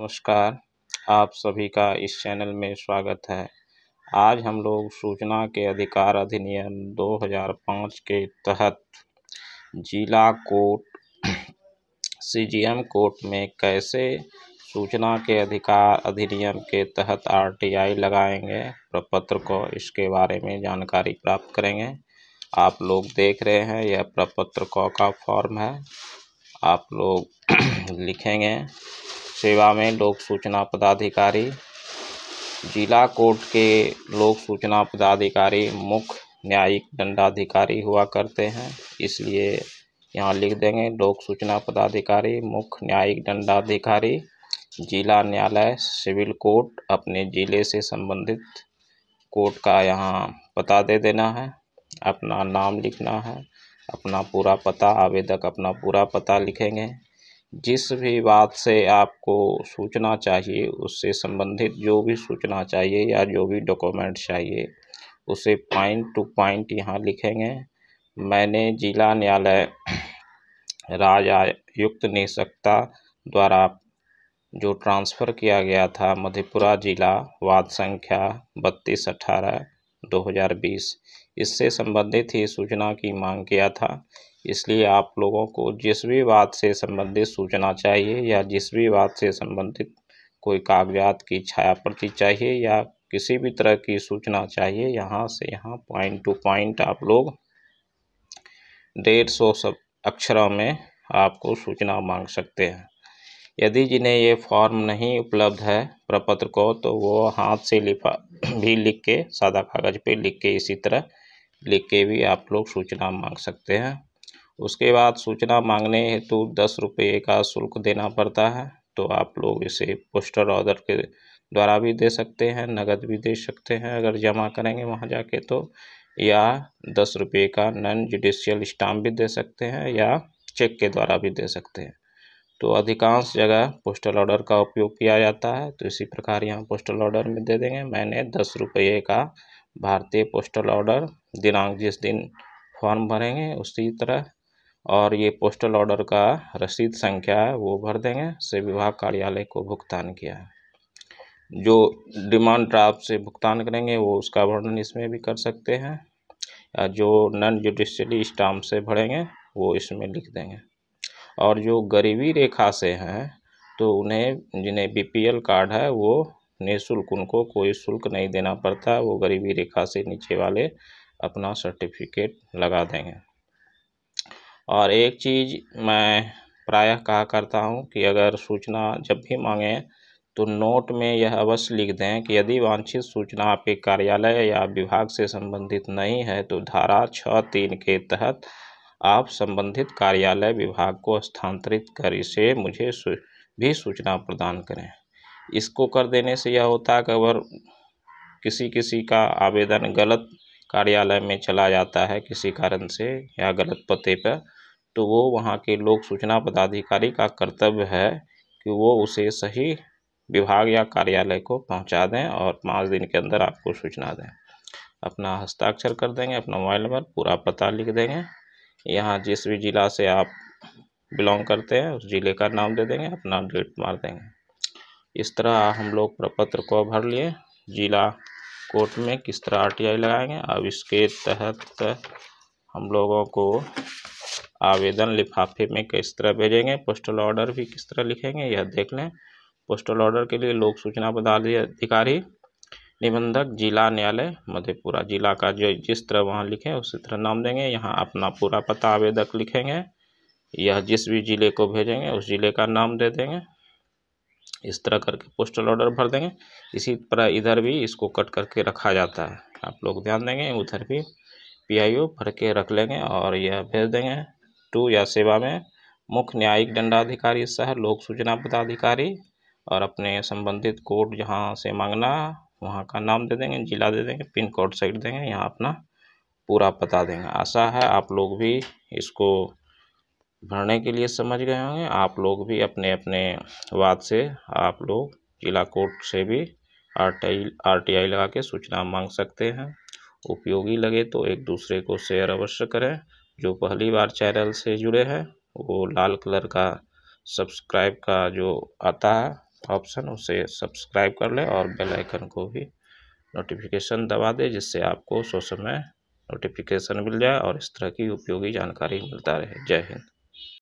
नमस्कार आप सभी का इस चैनल में स्वागत है आज हम लोग सूचना के अधिकार अधिनियम 2005 के तहत जिला कोर्ट सीजीएम कोर्ट में कैसे सूचना के अधिकार अधिनियम के तहत आरटीआई लगाएंगे प्रपत्र को इसके बारे में जानकारी प्राप्त करेंगे आप लोग देख रहे हैं यह प्रपत्र क का फॉर्म है आप लोग लिखेंगे सेवा में लोक सूचना पदाधिकारी जिला कोर्ट के लोक सूचना पदाधिकारी मुख्य न्यायिक दंडाधिकारी हुआ करते हैं इसलिए यहाँ लिख देंगे लोक सूचना पदाधिकारी मुख्य न्यायिक दंडाधिकारी जिला न्यायालय सिविल कोर्ट अपने ज़िले से संबंधित कोर्ट का यहाँ पता दे देना है अपना नाम लिखना है अपना पूरा पता आवेदक अपना पूरा पता लिखेंगे जिस भी बात से आपको सूचना चाहिए उससे संबंधित जो भी सूचना चाहिए या जो भी डॉक्यूमेंट चाहिए उसे पॉइंट टू पॉइंट यहाँ लिखेंगे मैंने जिला न्यायालय राज आयुक्त निसक्ता द्वारा जो ट्रांसफ़र किया गया था मधेपुरा जिला वाद संख्या बत्तीस अठारह बीस इससे संबंधित ही सूचना की मांग किया था इसलिए आप लोगों को जिस भी बात से संबंधित सूचना चाहिए या जिस भी बात से संबंधित कोई कागजात की छाया प्रति चाहिए या किसी भी तरह की सूचना चाहिए यहाँ से यहाँ पॉइंट टू पॉइंट आप लोग डेढ़ सौ सब अक्षरों में आपको सूचना मांग सकते हैं यदि जिन्हें ये फॉर्म नहीं उपलब्ध है प्रपत्र को तो वो हाथ से लिखा भी लिख के सादा कागज़ पे लिख के इसी तरह लिख के भी आप लोग सूचना मांग सकते हैं उसके बाद सूचना मांगने हेतु दस रुपये का शुल्क देना पड़ता है तो आप लोग इसे पोस्टल ऑर्डर के द्वारा भी दे सकते हैं नगद भी दे सकते हैं अगर जमा करेंगे वहाँ जाके तो या दस रुपये का नॉन जुडिशियल स्टाम्प भी दे सकते हैं या चेक के द्वारा भी दे सकते हैं तो अधिकांश जगह पोस्टल ऑर्डर का उपयोग किया जाता है तो इसी प्रकार यहाँ पोस्टल ऑर्डर में दे देंगे मैंने दस रुपये का भारतीय पोस्टल ऑर्डर दिनांक जिस दिन फॉर्म भरेंगे उसी तरह और ये पोस्टल ऑर्डर का रसीद संख्या है वो भर देंगे से विभाग कार्यालय को भुगतान किया है जो डिमांड ड्राफ्ट से भुगतान करेंगे वो उसका वर्णन इसमें भी कर सकते हैं या जो नॉन जुडिशली स्टाम्प से भरेंगे वो इसमें लिख देंगे और जो गरीबी रेखा से हैं तो उन्हें जिन्हें बीपीएल कार्ड है वो निःशुल्क उनको कोई शुल्क नहीं देना पड़ता वो गरीबी रेखा से नीचे वाले अपना सर्टिफिकेट लगा देंगे और एक चीज़ मैं प्रायः कहा करता हूँ कि अगर सूचना जब भी मांगें तो नोट में यह अवश्य लिख दें कि यदि वांछित सूचना आपके कार्यालय या विभाग से संबंधित नहीं है तो धारा छः तीन के तहत आप संबंधित कार्यालय विभाग को स्थानांतरित कर इसे मुझे भी सूचना प्रदान करें इसको कर देने से यह होता है कि अगर किसी किसी का आवेदन गलत कार्यालय में चला जाता है किसी कारण से या गलत पते पर तो वो वहाँ के लोक सूचना पदाधिकारी का कर्तव्य है कि वो उसे सही विभाग या कार्यालय को पहुँचा दें और पाँच दिन के अंदर आपको सूचना दें अपना हस्ताक्षर कर देंगे अपना मोबाइल नंबर पूरा पता लिख देंगे यहाँ जिस भी ज़िला से आप बिलोंग करते हैं उस ज़िले का नाम दे देंगे अपना डेट मार देंगे इस तरह हम लोग प्रपत्र को भर लिए ज़िला कोर्ट में किस तरह आरटीआई लगाएंगे अब इसके तहत हम लोगों को आवेदन लिफाफे में किस तरह भेजेंगे पोस्टल ऑर्डर भी किस तरह लिखेंगे यह देख लें पोस्टल ऑर्डर के लिए लोक सूचना पदाधिकारी अधिकारी निबंधक जिला न्यायालय मधेपुरा जिला का जो जिस तरह वहाँ लिखें उसी तरह नाम देंगे यहाँ अपना पूरा पता आवेदक लिखेंगे यह जिस भी ज़िले को भेजेंगे उस ज़िले का नाम दे देंगे इस तरह करके पोस्टल ऑर्डर भर देंगे इसी तरह इधर भी इसको कट करके रखा जाता है आप लोग ध्यान देंगे उधर भी पी आई भर के रख लेंगे और यह भेज देंगे टू या सेवा में मुख्य न्यायिक दंडाधिकारी शहर लोक सूचना पदाधिकारी और अपने संबंधित कोर्ट जहाँ से मांगना वहाँ का नाम दे देंगे जिला दे देंगे पिन कोड सेट देंगे यहाँ अपना पूरा पता देंगे आशा है आप लोग भी इसको भरने के लिए समझ गए होंगे आप लोग भी अपने अपने वाद से आप लोग जिला कोर्ट से भी R T I R T I लगा के सूचना मांग सकते हैं उपयोगी लगे तो एक दूसरे को शेयर अवश्य करें जो पहली बार चैनल से जुड़े हैं वो लाल कलर का सब्सक्राइब का जो आता है ऑप्शन उसे सब्सक्राइब कर लें और बेल आइकन को भी नोटिफिकेशन दबा दें जिससे आपको सो समय नोटिफिकेशन मिल जाए और इस तरह की उपयोगी जानकारी मिलता रहे जय हिंद